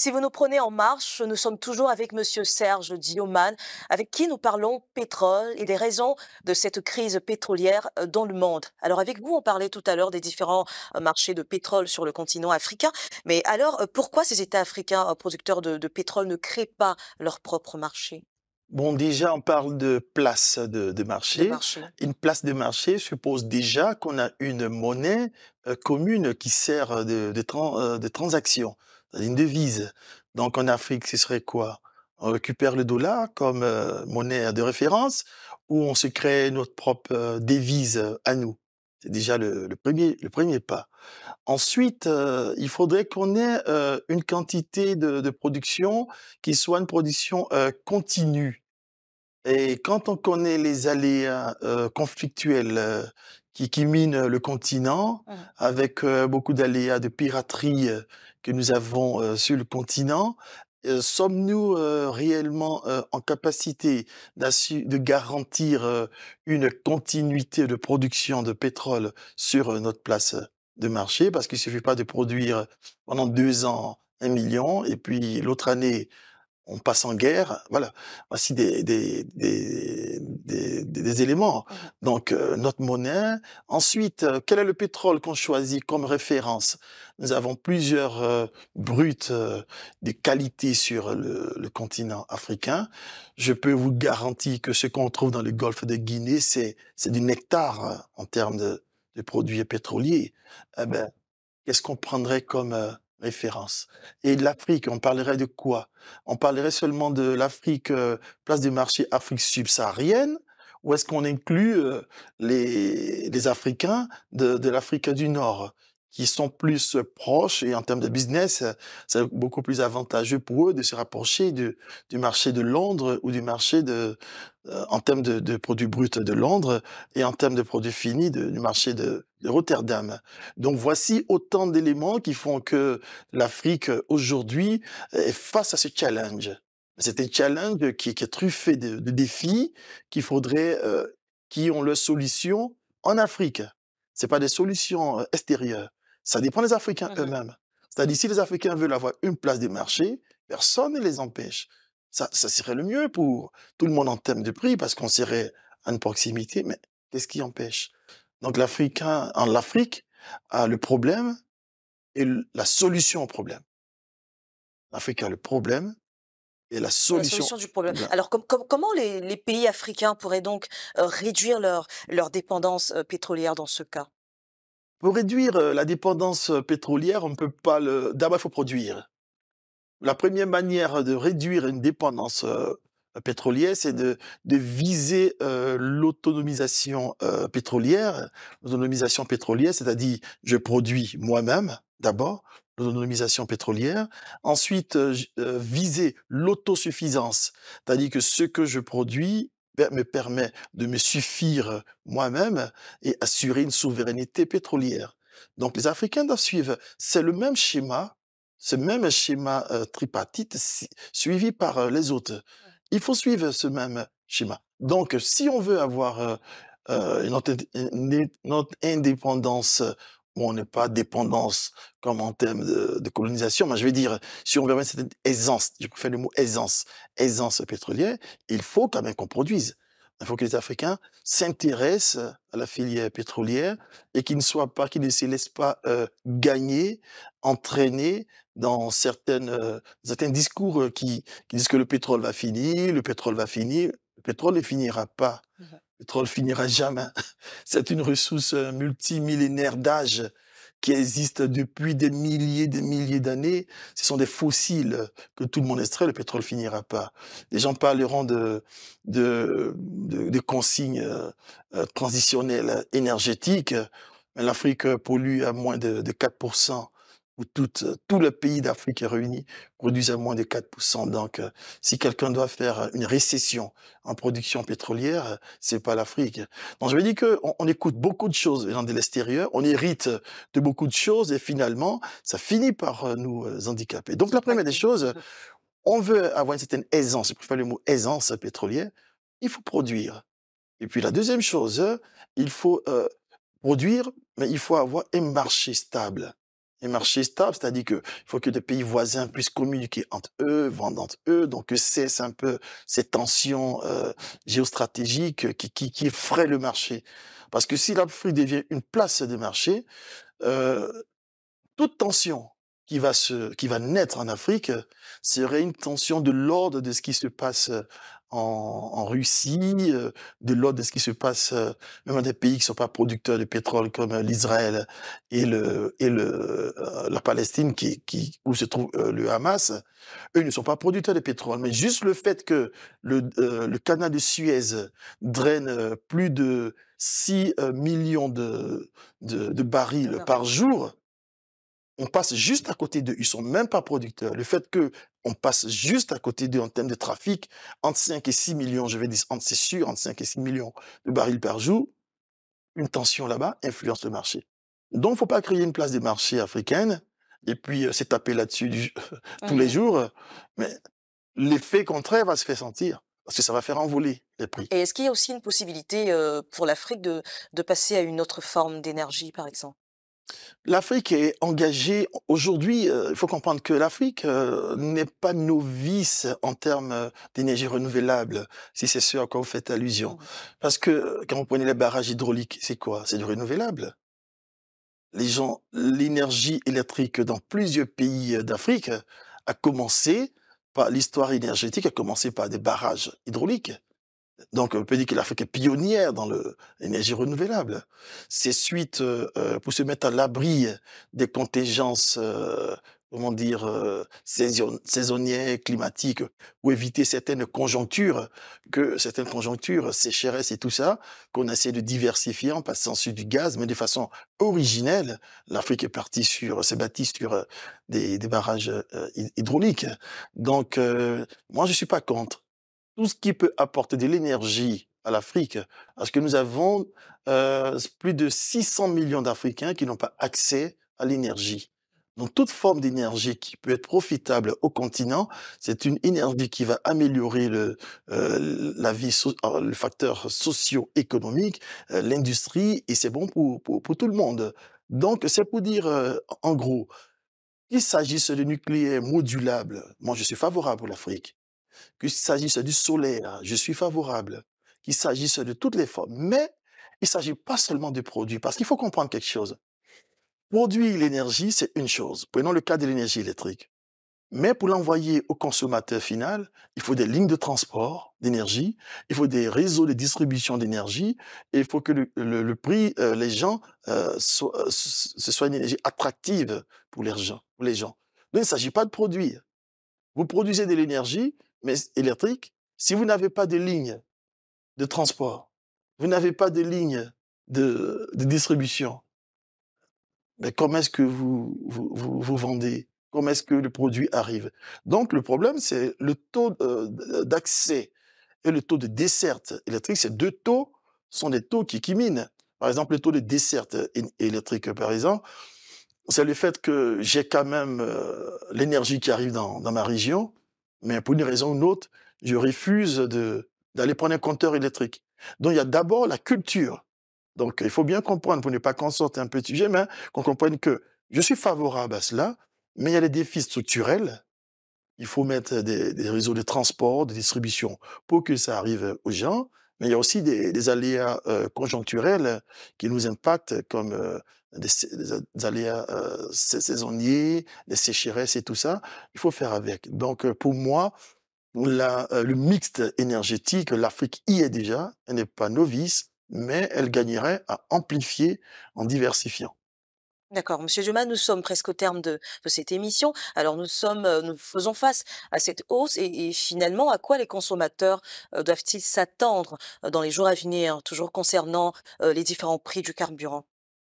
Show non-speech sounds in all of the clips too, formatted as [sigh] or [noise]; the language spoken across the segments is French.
Si vous nous prenez en marche, nous sommes toujours avec Monsieur Serge Dioman, avec qui nous parlons pétrole et des raisons de cette crise pétrolière euh, dans le monde. Alors avec vous, on parlait tout à l'heure des différents euh, marchés de pétrole sur le continent africain, mais alors euh, pourquoi ces États africains producteurs de pétrole ne créent pas leur propre marché Bon, déjà, on parle de place de, marché. Une place de marché suppose déjà qu'on a une monnaie euh, commune qui sert de, de, euh, de transaction, une devise. Donc, en Afrique, ce serait quoi On récupère le dollar comme euh, monnaie de référence ou on se crée notre propre devise à nous C'est déjà premier, le premier pas. Ensuite, il faudrait qu'on ait une quantité de, production qui soit une production continue et quand on connaît les aléas euh, euh, conflictuels euh, qui, minent le continent, mmh. avec beaucoup d'aléas de piraterie que nous avons sur le continent, sommes-nous réellement en capacité de garantir une continuité de production de pétrole sur notre place de marché Parce qu'il ne suffit pas de produire pendant deux ans un million et puis l'autre année on passe en guerre. Voilà, voici des, des, éléments. Mmh. Donc, euh, notre monnaie. Ensuite, euh, quel est le pétrole qu'on choisit comme référence Nous avons plusieurs euh, brutes de qualité sur le, continent africain. Je peux vous garantir que ce qu'on trouve dans le golfe de Guinée, c'est du nectar en termes de, de produits pétroliers. Eh ben, qu'est-ce qu'on prendrait comme référence. Et l'Afrique, on parlerait de quoi On parlerait seulement de l'Afrique, euh, place du marché Afrique subsaharienne, ou est-ce qu'on inclut euh, les, Africains de, de l'Afrique du Nord qui sont plus euh, proches et en termes de business, c'est euh, beaucoup plus avantageux pour eux de se rapprocher du, marché de Londres ou du marché de, euh, en termes de, produits bruts de Londres et en termes de produits finis du marché de, Rotterdam. Donc voici autant d'éléments qui font que l'Afrique aujourd'hui est face à ce challenge. C'est un challenge qui, est truffé de, défis qu'il faudrait, euh, qui ont leur solution en Afrique. C'est pas des solutions extérieures. Ça dépend des Africains mmh eux-mêmes. C'est-à-dire, si les Africains veulent avoir une place de marché, personne ne les empêche. Ça, serait le mieux pour tout le monde en termes de prix, parce qu'on serait à une proximité, mais qu'est-ce qui empêche Donc, l'Africain, en l'Afrique, a le problème et la solution au problème. L'Afrique a le problème et la solution, la du problème. Alors comment les, pays africains pourraient donc euh, réduire leur, dépendance euh, pétrolière dans ce cas pour réduire euh, la dépendance euh, pétrolière, on ne peut pas le. D'abord, il faut produire. La première manière de réduire une dépendance euh, pétrolière, c'est de, viser l'autonomisation pétrolière. L'autonomisation pétrolière, c'est-à-dire je produis moi-même d'abord, l'autonomisation pétrolière. Ensuite, viser l'autosuffisance, c'est-à-dire que ce que je produis, me permet de me suffire euh, moi-même et assurer une souveraineté pétrolière. Donc les Africains doivent suivre. C'est le même schéma, ce même schéma euh, tripartite suivi par euh, les autres. Il faut suivre ce même schéma. Donc si on veut avoir euh, notre, notre, indépendance on n'est pas dépendance comme en termes de, colonisation, mais je veux dire, si on veut avoir une aisance, je préfère le mot aisance, aisance pétrolière, il faut quand même qu'on produise. Il faut que les Africains s'intéressent à la filière pétrolière et qu'ils ne soient pas, qu'ils ne se laissent pas euh, gagner, entraîner dans certaines, euh, certains discours euh, qui, disent que le pétrole va finir, le pétrole va finir. Le pétrole ne finira pas. Le pétrole finira jamais. C'est une ressource euh, multimillénaire d'âge qui existe depuis des milliers, des milliers d'années. Ce sont des fossiles que tout le monde extrait. Le pétrole finira pas. Les gens parleront de, de, de, consignes euh, euh, transitionnelles énergétiques. L'Afrique pollue à moins de, de 4% où euh, tout, le pays d'Afrique est réuni, produisent à moins de 4%. Donc, euh, si quelqu'un doit faire euh, une récession en production pétrolière, c'est pas l'Afrique. Donc, je me dire qu'on on écoute beaucoup de choses venant de l'extérieur, on hérite de beaucoup de choses et finalement, ça finit par nous handicaper. Donc, la première des choses, on veut avoir une certaine aisance, je préfère le mot aisance pétrolière, il faut produire. Et puis, la deuxième chose, il faut produire, mais il faut avoir un marché stable. Les marchés stables, c'est-à-dire qu'il faut que les pays voisins puissent communiquer entre eux, vendre entre eux, donc que cesse un peu ces tensions euh, géostratégiques qui, qui, qui effraient le marché. Parce que si l'Afrique devient une place de marché, euh, toute tension qui va, se, qui va naître en Afrique serait une tension de l'ordre de ce qui se passe euh, en, en Russie, euh, de l'ordre de ce qui se passe euh, même dans des pays qui ne sont pas producteurs de pétrole comme l'Israël et, le, et le, la Palestine qui, qui, où se trouve le Hamas. Eux ne sont pas producteurs de pétrole, mais juste le fait que le, le canal de Suez draine plus de 6 millions de, de, de barils par jour, on passe juste à côté d'eux. Ils sont même pas producteurs. Le fait que on passe juste à côté d'eux en termes de trafic, entre 5 et 6 millions, je vais dire, c'est sûr, entre 5 et 6 millions de barils par jour, une tension là-bas influence le marché. Donc, il ne faut pas créer une place des marchés africaines et puis euh, taper là-dessus [laughs] tous les jours. Mais l'effet contraire va se faire sentir parce que ça va faire envoler les prix. Et est-ce qu'il y a aussi une possibilité euh, pour l'Afrique de passer à une autre forme d'énergie, par exemple L'Afrique est engagée aujourd'hui. Euh, il faut comprendre que l'Afrique euh, n'est pas novice en termes euh, d'énergie renouvelable, si c'est ce à quoi vous faites allusion. Mmh. Parce que quand vous prenez les barrages hydrauliques, c'est quoi C'est du renouvelable. Les gens, l'énergie électrique dans plusieurs pays d'Afrique a commencé par l'histoire énergétique, a commencé par des barrages hydrauliques. Donc, on peut dire que l'Afrique est pionnière dans l'énergie renouvelable. C'est suite, euh, euh, pour se mettre à l'abri des contingences, euh, comment dire, saisonnières, climatiques, ou éviter certaines conjonctures, que certaines conjonctures, sécheresses et tout ça, qu'on essaie de diversifier en passant sur du gaz, mais de façon originelle. L'Afrique est partie sur, s'est bâtie sur des, des barrages hydrauliques. Donc, moi, je suis pas contre tout ce qui peut apporter de l'énergie à l'Afrique, parce que nous avons euh, plus de 600 millions d'Africains qui n'ont pas accès à l'énergie. Donc toute forme d'énergie qui peut être profitable au continent, c'est une énergie qui va améliorer le, euh, la vie, euh, le facteur socio-économique, l'industrie, et c'est bon pour, tout le monde. Donc c'est pour dire, en gros, qu'il s'agisse de nucléaire modulable, moi je suis favorable pour l'Afrique, qu'il s'agisse du solaire, je suis favorable, qu'il s'agisse de toutes les formes. Mais il s'agit pas seulement de produits, parce qu'il faut comprendre quelque chose. Produire l'énergie, c'est une chose. Prenons le cas de l'énergie électrique. Mais pour l'envoyer au consommateur final, il faut des lignes de transport d'énergie, il faut des réseaux de distribution d'énergie, et il faut que le, prix, euh, les gens, euh, euh, ce soit une énergie attractive pour les gens. Pour les gens. Donc il ne s'agit pas de produire. Vous produisez de l'énergie, mais électrique, si vous n'avez pas de ligne de transport, vous n'avez pas de ligne de, distribution, mais ben, comment est-ce que vous, vous, vendez Comment est-ce que le produit arrive Donc le problème, c'est le taux euh, d'accès et le taux de desserte électrique. Ces deux taux sont des taux qui, qui minent. Par exemple, le taux de desserte électrique, par exemple, c'est le fait que j'ai quand même euh, l'énergie qui arrive dans, dans ma région, mais pour une raison ou une autre, je refuse d'aller prendre un compteur électrique. Donc il y a d'abord la culture. Donc il faut bien comprendre, pour ne pas qu'on sorte un petit sujet, mais qu'on comprenne que je suis favorable à cela, mais il y a des défis structurels. Il faut mettre des, des réseaux de transport, de distribution pour que ça arrive aux gens. Mais il y a aussi des, aléas euh, conjoncturels euh, qui nous impactent, comme euh, des, des, aléas saisonniers, des sécheresses et tout ça. Il faut faire avec. Donc, pour moi, la, le mixte énergétique, l'Afrique y est déjà. Elle n'est pas novice, mais elle gagnerait à amplifier en diversifiant. D'accord, Monsieur Dumas, nous sommes presque au terme de, cette émission. Alors nous sommes, euh, nous faisons face à cette hausse et, finalement à quoi les consommateurs euh, doivent-ils s'attendre euh, dans les jours à venir, toujours concernant les différents prix du carburant?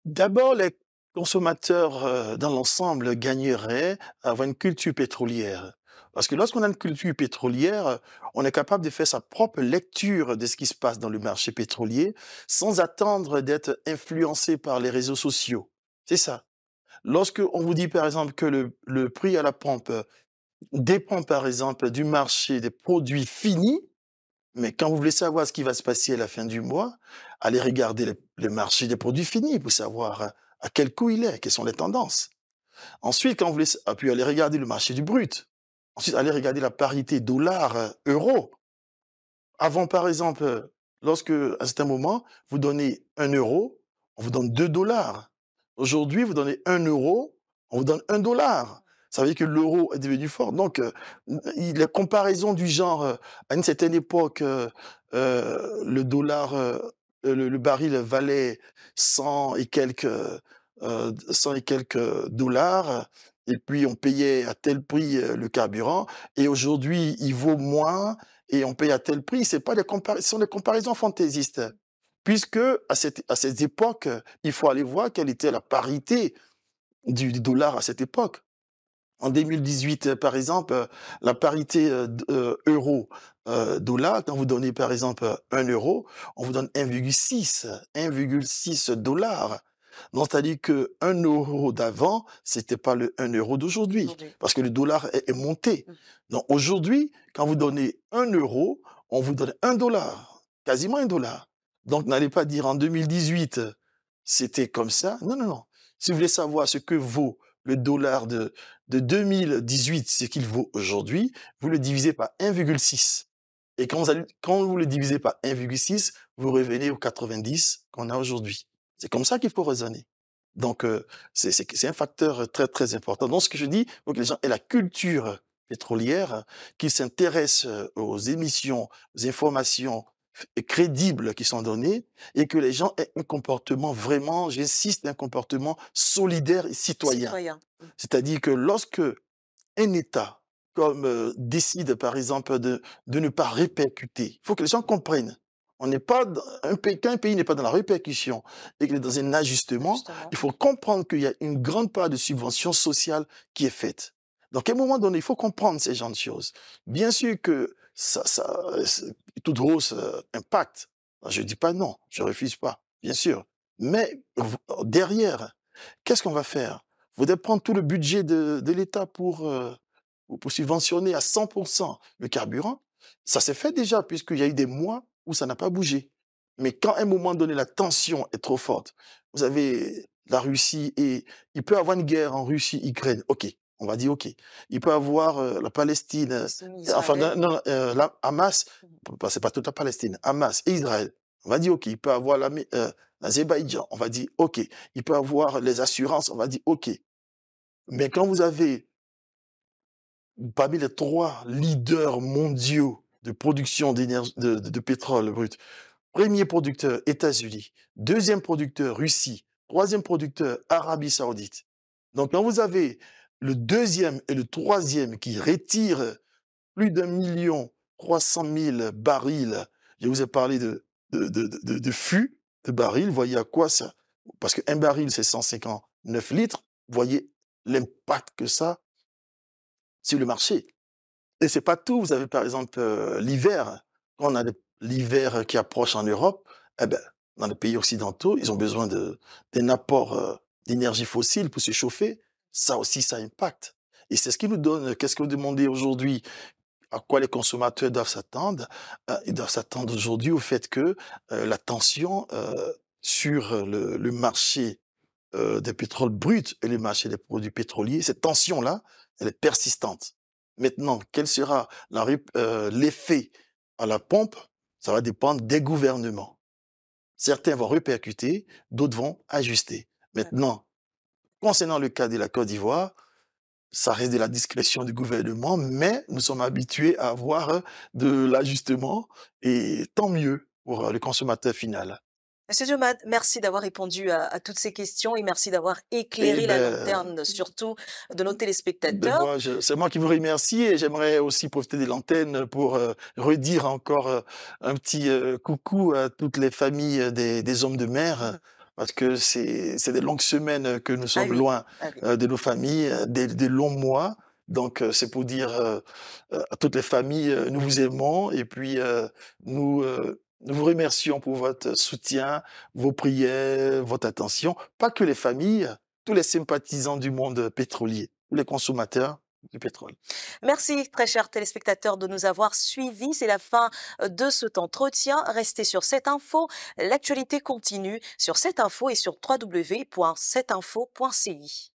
D'abord, les consommateurs dans l'ensemble gagneraient à avoir une culture pétrolière. Parce que lorsqu'on a une culture pétrolière, on est capable de faire sa propre lecture de ce qui se passe dans le marché pétrolier sans attendre d'être influencé par les réseaux sociaux. C'est ça. Lorsque on vous dit, par exemple, que le, prix à la pompe euh, dépend, par exemple, du marché des produits finis, mais quand vous voulez savoir ce qui va se passer à la fin du mois, allez regarder le, marché des produits finis pour savoir euh, à quel coût il est, quelles sont les tendances. Ensuite, quand vous voulez, ah, puis allez regarder le marché du brut. Ensuite, allez regarder la parité dollar-euro. Euh, Avant, par exemple, lorsque, à un certain moment, vous donnez un euro, on vous donne deux dollars. Aujourd'hui, vous donnez un euro, on vous donne un dollar. Ça veut dire que l'euro est devenu fort. Donc, euh, la comparaison du genre, euh, à une certaine époque, euh, euh le dollar, euh, le, baril valait 100 et quelques, 100 et quelques dollars. Et puis, on payait à tel prix le carburant. Et aujourd'hui, il vaut moins et on paye à tel prix. C'est pas des comparaisons, sont des comparaisons fantaisistes puisque à cette, époque, il faut aller voir quelle était la parité du, dollar à cette époque. En 2018, euh, par exemple, euh, la parité euh, euro-dollar, quand vous donnez par exemple 1 euro, on vous donne 1,6, 1,6 dollars. Donc, c'est-à-dire que 1 euro d'avant, ce n'était pas le 1 euro d'aujourd'hui, parce que le dollar est, monté. Mmh. Donc, aujourd'hui, quand vous donnez 1 euro, on vous donne 1 dollar, quasiment 1 dollar. Donc n'allez pas dire en 2018, c'était comme ça. Non, non, non. Si vous voulez savoir ce que vaut le dollar de, 2018, ce qu'il vaut aujourd'hui, vous le divisez par 1,6. Et quand vous, le divisez par 1,6, vous revenez aux 90 qu'on a aujourd'hui. C'est comme ça qu'il faut raisonner. Donc, euh, c'est un facteur très, très important. Donc, ce que je dis, c'est les gens la culture pétrolière qui s'intéresse euh, aux émissions, aux informations, crédibles qui sont donnés et que les gens aient un comportement vraiment, j'insiste, un comportement solidaire et citoyen. Mmh. C'est-à-dire que lorsque un État comme euh, décide par exemple de, de ne pas répercuter, il faut que les gens comprennent. On n'est pas un pays, quand un pays n'est pas dans la répercussion et qu'il est dans un ajustement, il faut comprendre qu'il y a une grande part de subvention sociale qui est faite. Donc, à un moment donné, il faut comprendre ces genres de choses. Bien sûr que ça, ça, euh, toute impact. impacte. Je ne dis pas non, je ne refuse pas, bien sûr. Mais oh, derrière, qu'est-ce qu'on va faire Vous devez prendre tout le budget de, l'État pour, vous euh, pour subventionner à 100% le carburant. Ça s'est fait déjà, puisqu'il y a eu des mois où ça n'a pas bougé. Mais quand à un moment donné, la tension est trop forte, vous avez la Russie et il peut y avoir une guerre en Russie-Ukraine, ok on va dire OK. Il peut avoir la Palestine, enfin non, euh, Hamas, mmh bah, c'est pas toute la Palestine, Hamas et Israël. On va dire OK. Il peut avoir l'Azerbaïdjan, on va dire OK. Il peut avoir les assurances, on va dire OK. Mais quand vous avez parmi les trois leaders mondiaux de production de, de pétrole brut, premier producteur États-Unis, deuxième producteur Russie, troisième producteur Arabie Saoudite. Donc quand vous avez le deuxième et le troisième qui retirent plus d'un million trois cent mille barils. Je vous ai parlé de, de, de, de fûts de barils. Voyez à quoi ça. Parce qu'un baril, c'est 159 litres. Voyez l'impact que ça sur le marché. Et c'est pas tout. Vous avez par exemple euh, l'hiver. Quand on a l'hiver qui approche en Europe, eh ben, dans les pays occidentaux, ils ont besoin d'un apport euh, d'énergie fossile pour se chauffer ça aussi, ça impacte. Et c'est ce qui nous donne, qu'est-ce que vous demandez aujourd'hui à quoi les consommateurs doivent s'attendre euh, Ils doivent s'attendre aujourd'hui au fait que euh, la tension euh, sur le, le marché des pétroles bruts et le marché des produits pétroliers, cette tension-là, elle est persistante. Maintenant, quel sera l'effet à la pompe Ça va dépendre des gouvernements. Certains vont répercuter, d'autres vont ajuster. Maintenant, Concernant le cas de la Côte d'Ivoire, ça reste de la discrétion du gouvernement, mais nous sommes habitués à avoir euh, de l'ajustement et tant mieux pour euh, le consommateur final. Monsieur Diomad, merci d'avoir répondu à, toutes ces questions et merci d'avoir eh éclairé la ben, lanterne, euh, surtout de nos ben téléspectateurs. C'est moi qui vous remercie et j'aimerais aussi profiter des lanternes pour redire encore un petit coucou à toutes les familles des, des hommes de mer. Mm parce que c'est des longues semaines euh, que nous ah sommes loin ah euh, de nos familles, euh, des, longs mois. Donc, c'est pour dire à toutes les familles, nous vous aimons et puis nous, nous vous remercions pour votre soutien, vos prières, votre attention. Pas que les familles, tous les sympathisants du monde pétrolier, les consommateurs, pétrole. Merci, très chers téléspectateurs, de nous avoir suivis. C'est la fin euh, de cet entretien. Restez sur cette info. L'actualité continue sur cette info et sur www.setinfo.ci.